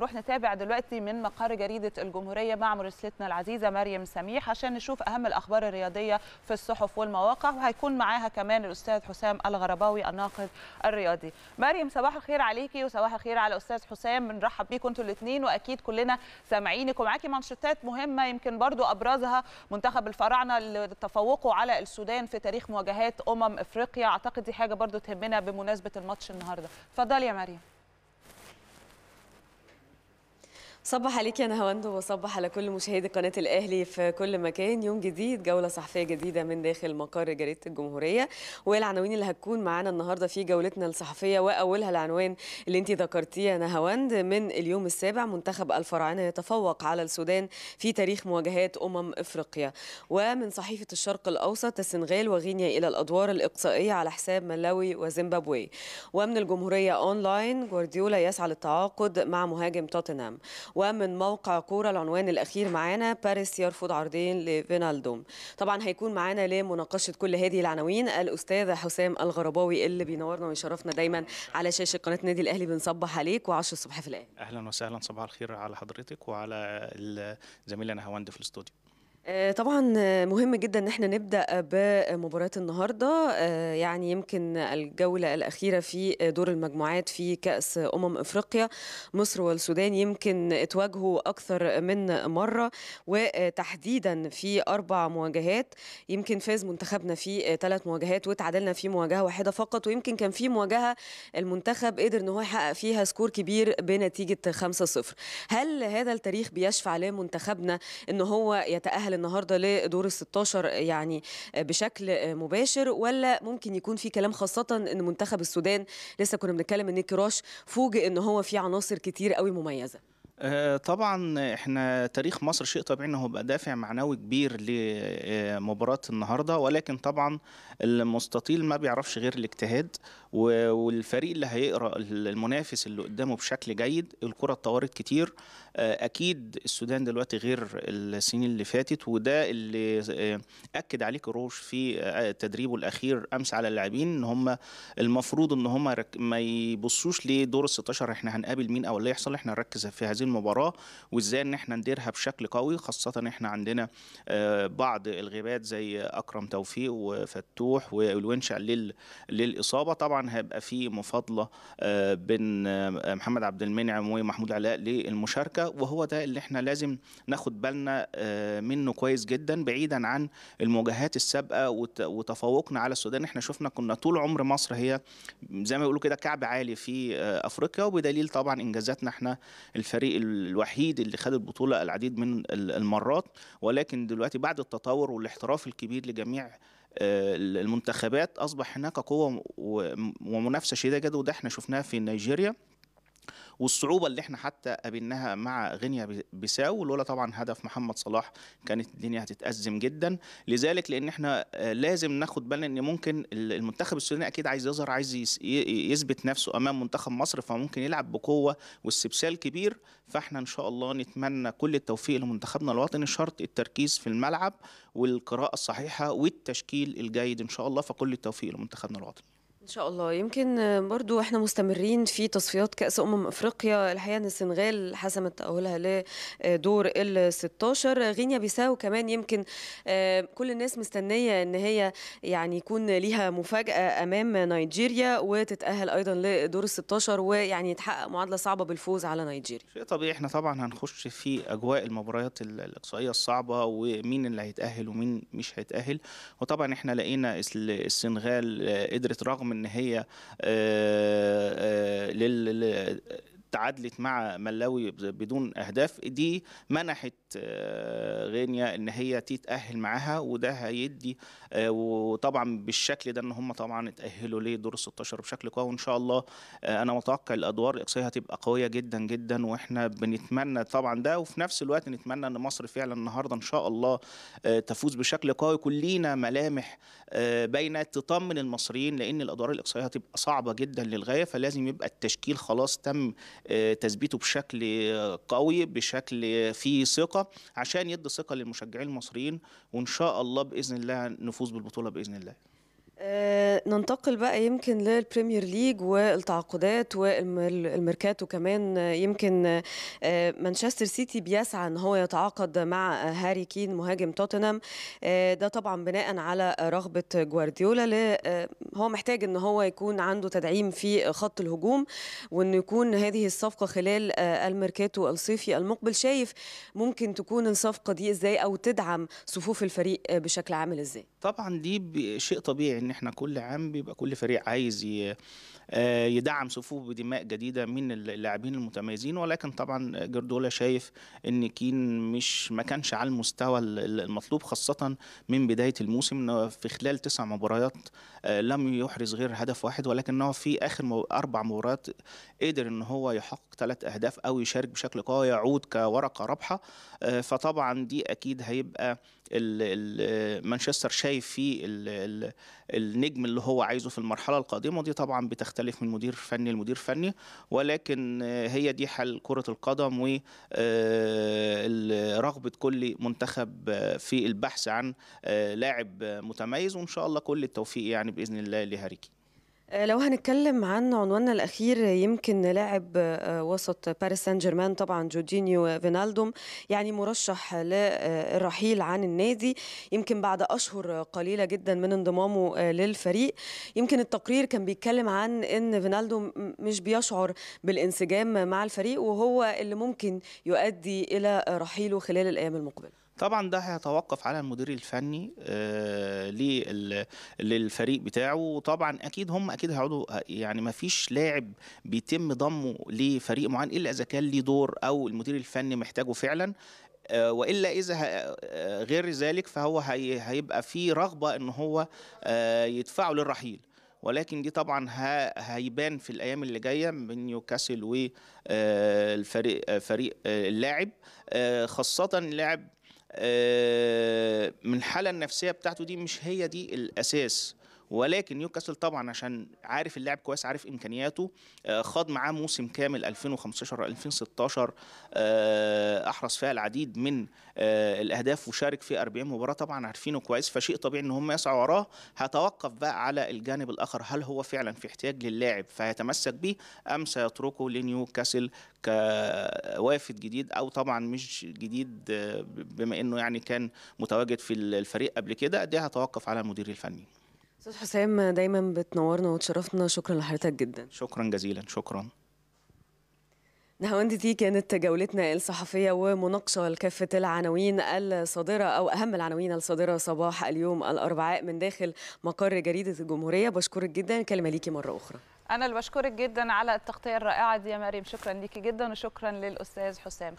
نروح نتابع دلوقتي من مقر جريده الجمهوريه مع مرسلتنا العزيزه مريم سميح عشان نشوف اهم الاخبار الرياضيه في الصحف والمواقع وهيكون معاها كمان الاستاذ حسام الغرباوي الناقد الرياضي. مريم صباح الخير عليكي وصباح الخير على الاستاذ حسام بنرحب بيكم انتوا الاثنين واكيد كلنا سامعينك ومعاكي منشطات مهمه يمكن برضو ابرزها منتخب الفراعنه لتفوقه على السودان في تاريخ مواجهات امم افريقيا اعتقد دي حاجه برضو تهمنا بمناسبه الماتش النهارده. اتفضلي يا مريم. صبح عليك يا نهاوندو وصبح على كل مشاهدي قناة الأهلي في كل مكان يوم جديد جولة صحفية جديدة من داخل مقر جريدة الجمهورية والعناوين اللي هتكون معانا النهاردة في جولتنا الصحفية وأولها العنوان اللي انت ذكرتيه يا نهاوند من اليوم السابع منتخب الفراعنة يتفوق على السودان في تاريخ مواجهات أمم إفريقيا ومن صحيفة الشرق الأوسط السنغال وغينيا إلى الأدوار الإقصائية على حساب ملاوي وزيمبابوي ومن الجمهورية أونلاين جوارديولا يسعى للتعاقد مع مهاجم توتنهام ومن موقع كورة العنوان الأخير معانا باريس يرفض عرضين لفينالدوم طبعا هيكون معانا لمناقشة كل هذه العناوين الأستاذ حسام الغرباوي اللي بينورنا ويشرفنا دايما على شاشة قناة نادي الأهلي بنصبح عليك وعشر الصبح في الأهلي أهلا وسهلا صباح الخير على حضرتك وعلى زميلنا هواند في الاستوديو آه، طبعا مهم جدا ان احنا نبدا بمباراه النهارده آه، يعني يمكن الجوله الاخيره في دور المجموعات في كاس امم افريقيا مصر والسودان يمكن اتواجهوا اكثر من مره وتحديدا في اربع مواجهات يمكن فاز منتخبنا في ثلاث مواجهات وتعادلنا في مواجهه واحده فقط ويمكن كان في مواجهه المنتخب قدر ان هو يحقق فيها سكور كبير بنتيجه 5-0 هل هذا التاريخ بيشفع لمنتخبنا ان هو يتاهل تتأهل النهارده لدور ال 16 يعني بشكل مباشر ولا ممكن يكون في كلام خاصة ان منتخب السودان لسه كنا بنتكلم ان كراش فوجئ ان هو في عناصر كتير قوي مميزة آه، طبعا احنا تاريخ مصر شيء طبيعي انه هو دافع معنوي كبير لمباراه آه، النهارده ولكن طبعا المستطيل ما بيعرفش غير الاجتهاد والفريق اللي هيقرا المنافس اللي قدامه بشكل جيد الكره اتطورت كتير آه، اكيد السودان دلوقتي غير السنين اللي فاتت وده اللي اكد عليه كروش في تدريبه الاخير امس على اللاعبين ان هم المفروض ان هم ما يبصوش لدور ال 16 احنا هنقابل مين او اللي هيحصل احنا نركز في هذه المباراه وازاي ان احنا نديرها بشكل قوي خاصه ان احنا عندنا آه، بعض الغيبات زي اكرم توفيق وفتوح والونش عليل للاصابه طبعا هيبقى في مفاضله آه، بين آه، محمد عبد المنعم ومحمود علاء للمشاركه وهو ده اللي احنا لازم ناخد بالنا منه كويس جدا بعيدا عن المواجهات السابقه وتفوقنا على السودان احنا شفنا كنا طول عمر مصر هي زي ما بيقولوا كده كعب عالي في افريقيا وبدليل طبعا انجازاتنا احنا الفريق الوحيد اللي خد البطوله العديد من المرات ولكن دلوقتي بعد التطور والاحتراف الكبير لجميع آه، المنتخبات اصبح هناك قوه ومنافسه شديده جدا وده احنا شفناها في نيجيريا والصعوبه اللي احنا حتى قابلناها مع غينيا بيساو لولا طبعا هدف محمد صلاح كانت الدنيا هتتازم جدا لذلك لان احنا آه، لازم ناخد بالنا ان ممكن المنتخب السوداني اكيد عايز يظهر عايز يثبت نفسه امام منتخب مصر فممكن يلعب بقوه واستبسال كبير فاحنا ان شاء الله نتمنى كل التوفيق لمنتخبنا الوطني شرط التركيز في الملعب والقراءه الصحيحه والتشكيل الجيد ان شاء الله فكل التوفيق لمنتخبنا الوطني ان شاء الله يمكن برضو احنا مستمرين في تصفيات كاس امم افريقيا الحقيقه ان السنغال حسمت تاهلها لدور آه، ال 16 غينيا بيساو كمان يمكن آه، كل الناس مستنيه ان هي يعني يكون ليها مفاجاه امام نيجيريا وتتاهل ايضا لدور ال 16 ويعني يتحقق معادله صعبه بالفوز على نيجيريا شيء طبيعي احنا طبعا هنخش في اجواء المباريات الاقصائيه الصعبه ومين اللي هيتاهل ومين مش هيتاهل وطبعا احنا لقينا السنغال آه، قدرت رغم ان هي آه، آه، تعادلت مع ملاوي بدون اهداف دي منحت آه، غينيا ان هي تتاهل معاها وده هيدي آه، وطبعا بالشكل ده ان هم طبعا اتاهلوا لدور ال 16 بشكل قوي وان شاء الله آه، انا متوقع الادوار الاقصائيه هتبقى قويه جدا جدا واحنا بنتمنى طبعا ده وفي نفس الوقت نتمنى ان مصر فعلا النهارده ان شاء الله تفوز بشكل قوي كلنا ملامح بين تطمن المصريين لان الادوار الاقصائيه هتبقى صعبه جدا للغايه فلازم يبقى التشكيل خلاص تم آه، تثبيته بشكل قوي بشكل فيه ثقه عشان يدي ثقه للمشجعين المصريين وان شاء الله باذن الله نفوز بالبطوله باذن الله آه، ننتقل بقى يمكن للبريمير ليج والتعاقدات والميركاتو كمان يمكن آه، مانشستر سيتي بيسعى ان هو يتعاقد مع هاري كين مهاجم توتنهام آه، ده طبعا بناء على رغبه جوارديولا هو محتاج ان هو يكون عنده تدعيم في خط الهجوم وان يكون هذه الصفقه خلال الميركاتو الصيفي المقبل شايف ممكن تكون الصفقه دي ازاي او تدعم صفوف الفريق بشكل عامل ازاي طبعا دي شيء طبيعي ان احنا كل عام بيبقى كل فريق عايز آه، يدعم صفوفه بدماء جديده من اللاعبين المتميزين ولكن طبعا جردولا شايف ان كين مش ما كانش على المستوى المطلوب خاصه من بدايه الموسم في خلال تسع مباريات آه، لم يحرز غير هدف واحد ولكنه في اخر اربع مباريات قدر ان هو يحقق ثلاث اهداف او يشارك بشكل قوي يعود كورقه رابحه آه، فطبعا دي اكيد هيبقى مانشستر شايف فيه النجم اللي هو عايزه في المرحله القادمه دي طبعا بتختلف من مدير فني لمدير فني ولكن هي دي حال كره القدم و آه رغبه كل منتخب في البحث عن آه لاعب متميز وان شاء الله كل التوفيق يعني باذن الله لهاريكي آه، لو هنتكلم عن عنواننا الاخير يمكن لاعب آه، وسط باريس سان جيرمان طبعا جورجينيو فينالدوم يعني مرشح للرحيل آه، عن النادي يمكن بعد اشهر قليله جدا من انضمامه للفريق يمكن التقرير كان بيتكلم عن ان فينالدوم مش بيشعر بالانسجام مع الفريق وهو اللي ممكن يؤدي الى رحيله خلال الايام المقبله طبعا ده هيتوقف على المدير الفني آه، للفريق بتاعه وطبعا اكيد هم اكيد هيقعدوا آه، يعني ما فيش لاعب بيتم ضمه لفريق معين الا اذا كان ليه دور او المدير الفني محتاجه فعلا آه، والا اذا غير ذلك فهو هيبقى في رغبه ان هو يدفعه للرحيل ولكن دي طبعا هيبان في الايام اللي جايه من نيوكاسل والفريق فريق اللاعب خاصه اللاعب آه، من الحاله النفسيه بتاعته دي مش هي دي الاساس ولكن نيوكاسل طبعا عشان عارف اللاعب كويس عارف امكانياته آه، خاض معاه موسم كامل 2015 2016 آه، احرز فيها العديد من آه، الاهداف وشارك في 40 مباراه طبعا عارفينه كويس فشيء طبيعي ان هم يسعوا وراه هتوقف بقى على الجانب الاخر هل هو فعلا في احتياج للاعب فهيتمسك بيه ام سيتركه لنيوكاسل كوافد جديد او طبعا مش جديد بما انه يعني كان متواجد في الفريق قبل كده دي هتوقف على المدير الفني استاذ حسام دايما بتنورنا وتشرفنا شكرا لحضرتك جدا شكرا جزيلا شكرا نهاوند دي كانت جولتنا الصحفية ومناقشة لكافة العناوين الصادرة أو أهم العناوين الصادرة صباح اليوم الأربعاء من داخل مقر جريدة الجمهورية بشكرك جدا كلمة ليكي مرة أخرى أنا اللي بشكرك جدا على التغطية الرائعة دي يا مريم شكرا ليكي جدا وشكرا للأستاذ حسام